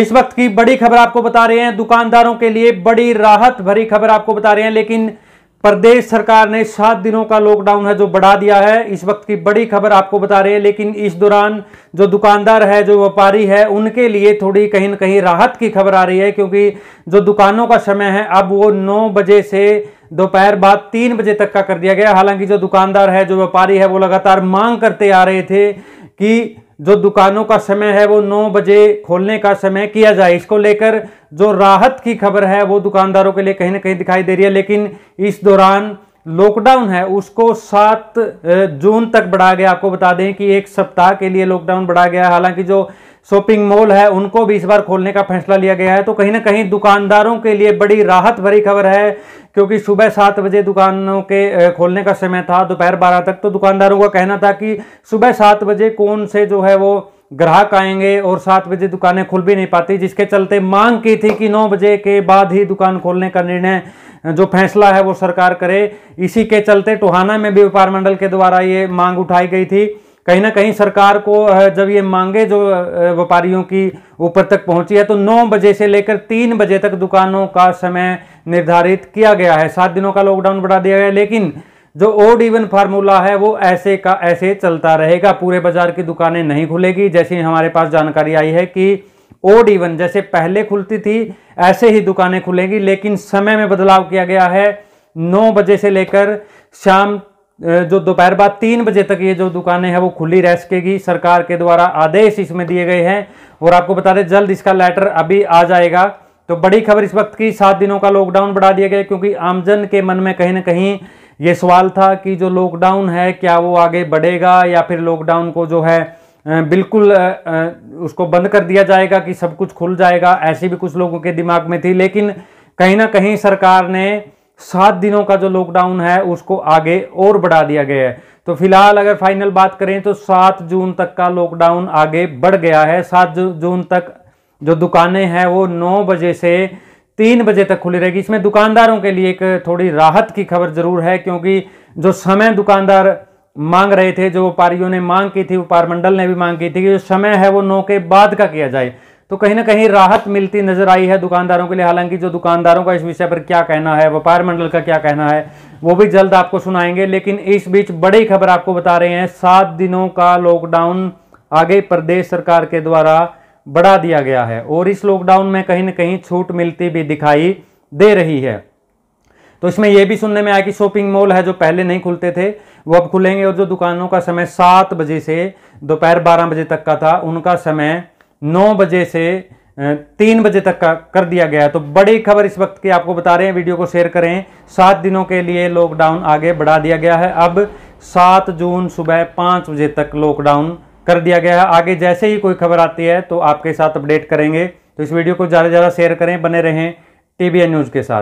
इस वक्त की बड़ी खबर आपको बता रहे हैं दुकानदारों के लिए बड़ी राहत भरी खबर आपको बता रहे हैं लेकिन प्रदेश सरकार ने सात दिनों का लॉकडाउन है जो बढ़ा दिया है इस वक्त की बड़ी खबर आपको बता रहे हैं लेकिन इस दौरान जो दुकानदार है जो व्यापारी है उनके लिए थोड़ी कहीं ना कहीं राहत की खबर आ रही है क्योंकि जो दुकानों का समय है अब वो नौ बजे से दोपहर बाद तीन बजे तक का कर दिया गया हालांकि जो दुकानदार है जो व्यापारी है वो लगातार मांग करते आ रहे थे कि जो दुकानों का समय है वो नौ बजे खोलने का समय किया जाए इसको लेकर जो राहत की खबर है वो दुकानदारों के लिए कहीं ना कहीं दिखाई दे रही है लेकिन इस दौरान लॉकडाउन है उसको सात जून तक बढ़ा गया आपको बता दें कि एक सप्ताह के लिए लॉकडाउन बढ़ा गया हालांकि जो शॉपिंग मॉल है उनको भी इस बार खोलने का फैसला लिया गया है तो कहीं ना कहीं दुकानदारों के लिए बड़ी राहत भरी खबर है क्योंकि सुबह सात बजे दुकानों के खोलने का समय था दोपहर बारह तक तो दुकानदारों का कहना था कि सुबह सात बजे कौन से जो है वो ग्राहक आएंगे और सात बजे दुकानें खुल भी नहीं पाती जिसके चलते मांग की थी कि नौ बजे के बाद ही दुकान खोलने का निर्णय जो फैसला है वो सरकार करे इसी के चलते टोहाना में भी व्यापार मंडल के द्वारा ये मांग उठाई गई थी कहीं ना कहीं सरकार को जब ये मांगे जो व्यापारियों की ऊपर तक पहुंची है तो 9 बजे से लेकर 3 बजे तक दुकानों का समय निर्धारित किया गया है सात दिनों का लॉकडाउन बढ़ा दिया गया है लेकिन जो ओड इवन फार्मूला है वो ऐसे का ऐसे चलता रहेगा पूरे बाजार की दुकानें नहीं खुलेगी जैसे हमारे पास जानकारी आई है कि ओड इवन जैसे पहले खुलती थी ऐसे ही दुकानें खुलेंगी लेकिन समय में बदलाव किया गया है नौ बजे से लेकर शाम जो दोपहर बाद तीन बजे तक ये जो दुकानें हैं वो खुली रह सकेगी सरकार के द्वारा आदेश इसमें दिए गए हैं और आपको बता दें जल्द इसका लेटर अभी आ जाएगा तो बड़ी खबर इस वक्त की सात दिनों का लॉकडाउन बढ़ा दिया गया क्योंकि आमजन के मन में कहीं ना कहीं ये सवाल था कि जो लॉकडाउन है क्या वो आगे बढ़ेगा या फिर लॉकडाउन को जो है बिल्कुल उसको बंद कर दिया जाएगा कि सब कुछ खुल जाएगा ऐसी भी कुछ लोगों के दिमाग में थी लेकिन कहीं ना कहीं सरकार ने सात दिनों का जो लॉकडाउन है उसको आगे और बढ़ा दिया गया है तो फिलहाल अगर फाइनल बात करें तो सात जून तक का लॉकडाउन आगे बढ़ गया है सात जून तक जो दुकानें हैं वो नौ बजे से तीन बजे तक खुली रहेगी इसमें दुकानदारों के लिए एक थोड़ी राहत की खबर जरूर है क्योंकि जो समय दुकानदार मांग रहे थे जो व्यापारियों ने मांग की थी व्यापार मंडल ने भी मांग की थी कि जो समय है वो नौ के बाद का किया जाए तो कहीं ना कहीं राहत मिलती नजर आई है दुकानदारों के लिए हालांकि जो दुकानदारों का इस विषय पर क्या कहना है व्यापार मंडल का क्या कहना है वो भी जल्द आपको सुनाएंगे लेकिन इस बीच बड़ी खबर आपको बता रहे हैं सात दिनों का लॉकडाउन आगे प्रदेश सरकार के द्वारा बढ़ा दिया गया है और इस लॉकडाउन में कहीं ना कहीं छूट मिलती भी दिखाई दे रही है तो इसमें यह भी सुनने में आया कि शॉपिंग मॉल है जो पहले नहीं खुलते थे वो अब खुलेंगे और जो दुकानों का समय सात बजे से दोपहर बारह बजे तक का था उनका समय नौ बजे से तीन बजे तक का कर दिया गया तो बड़ी खबर इस वक्त की आपको बता रहे हैं वीडियो को शेयर करें सात दिनों के लिए लॉकडाउन आगे बढ़ा दिया गया है अब सात जून सुबह पाँच बजे तक लॉकडाउन कर दिया गया है आगे जैसे ही कोई खबर आती है तो आपके साथ अपडेट करेंगे तो इस वीडियो को ज़्यादा से ज़्यादा शेयर करें बने रहें टी न्यूज़ के साथ